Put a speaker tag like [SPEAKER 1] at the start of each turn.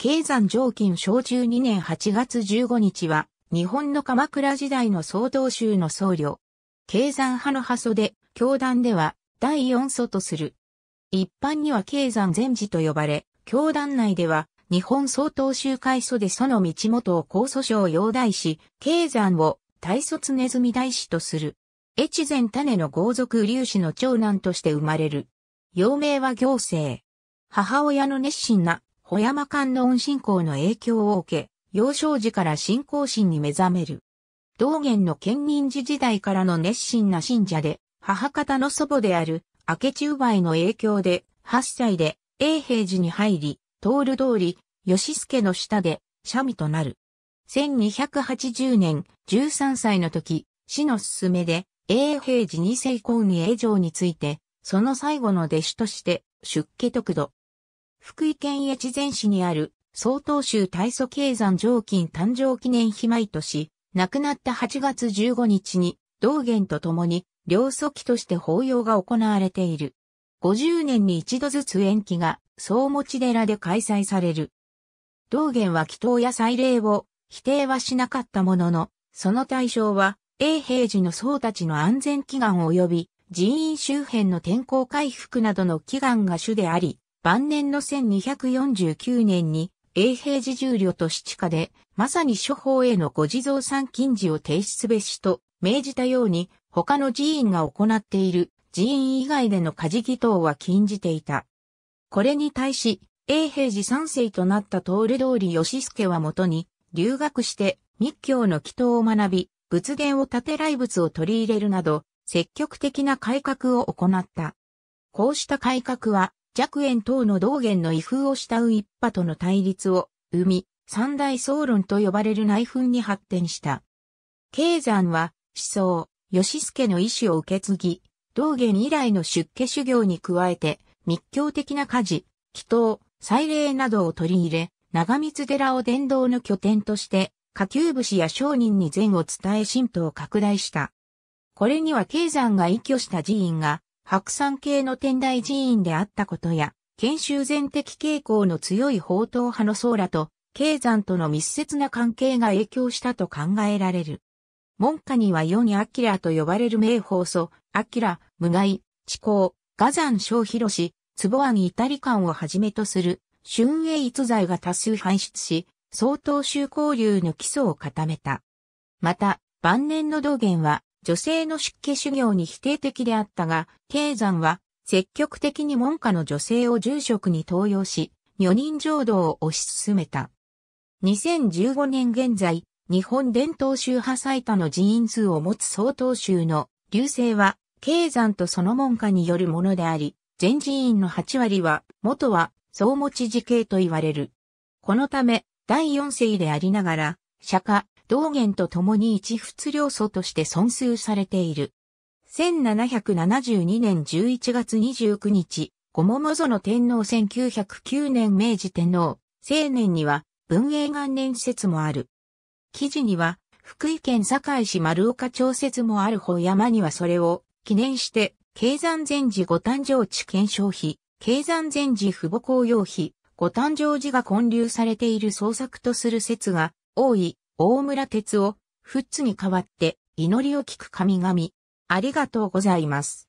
[SPEAKER 1] 経山上近小中2年8月15日は、日本の鎌倉時代の総統宗の僧侶。経山派の派祖で、教団では第四祖とする。一般には経山禅師と呼ばれ、教団内では、日本総統宗会祖でその道元を高祖省陽大師、経山を大卒ネズミ大師とする。越前種の豪族粒子の長男として生まれる。幼名は行政。母親の熱心な保山観音信仰の影響を受け、幼少時から信仰心に目覚める。道元の県民寺時代からの熱心な信者で、母方の祖母である明智乳梅の影響で、8歳で永平寺に入り、通る通り、吉助の下で、社味となる。1280年、13歳の時、死の勧めで、永平寺二世公に永城について、その最後の弟子として、出家得度。福井県越前市にある、曹洞州大祖経山上金誕生記念碑毎年、亡くなった8月15日に、道元と共に、両祖記として法要が行われている。50年に一度ずつ延期が、総持寺で開催される。道元は祈祷や祭礼を否定はしなかったものの、その対象は、永平寺の僧たちの安全祈願及び、寺院周辺の天候回復などの祈願が主であり、晩年の1249年に永平寺重領と七家で、まさに諸法へのご地蔵参禁寺を提出べしと命じたように、他の寺院が行っている寺院以外での家事祈祷は禁じていた。これに対し、永平寺三世となった通り通り吉助はもとに、留学して密教の祈祷を学び、仏殿を建て来仏を取り入れるなど、積極的な改革を行った。こうした改革は、弱円等の道元の威風を慕う一派との対立を生み、三大総論と呼ばれる内紛に発展した。慶山は思想、吉助の意志を受け継ぎ、道元以来の出家修行に加えて、密教的な家事、祈祷、祭礼などを取り入れ、長光寺を伝道の拠点として、下級武士や商人に善を伝え神道を拡大した。これには慶山が依拠した寺院が白山系の天台寺院であったことや、研修前的傾向の強い宝刀派の僧らと、経山との密接な関係が影響したと考えられる。門下には世にアキラと呼ばれる名法祖、アキラ、無害、地高、ガザン小広し、坪庵イタリ館をはじめとする、春英逸材が多数搬出し、相当宗交流の基礎を固めた。また、晩年の道元は、女性の出家修行に否定的であったが、慶山は積極的に門下の女性を住職に登用し、女人浄土を推し進めた。2015年現在、日本伝統宗派最多の寺院数を持つ総統宗の流星は、慶山とその門下によるものであり、全寺院の8割は、元は、総持寺系と言われる。このため、第4世でありながら、釈迦、道元と共に一仏領祖として尊崇されている。1772年11月29日、五ぞの天皇1909年明治天皇、青年には文英元年説もある。記事には、福井県堺市丸岡町説もある方山にはそれを記念して、経山禅寺御誕生地検証費、経山禅寺父母公用費、御誕生寺が混流されている創作とする説が多い大村哲夫、フッツに代わって祈りを聞く神々。ありがとうございます。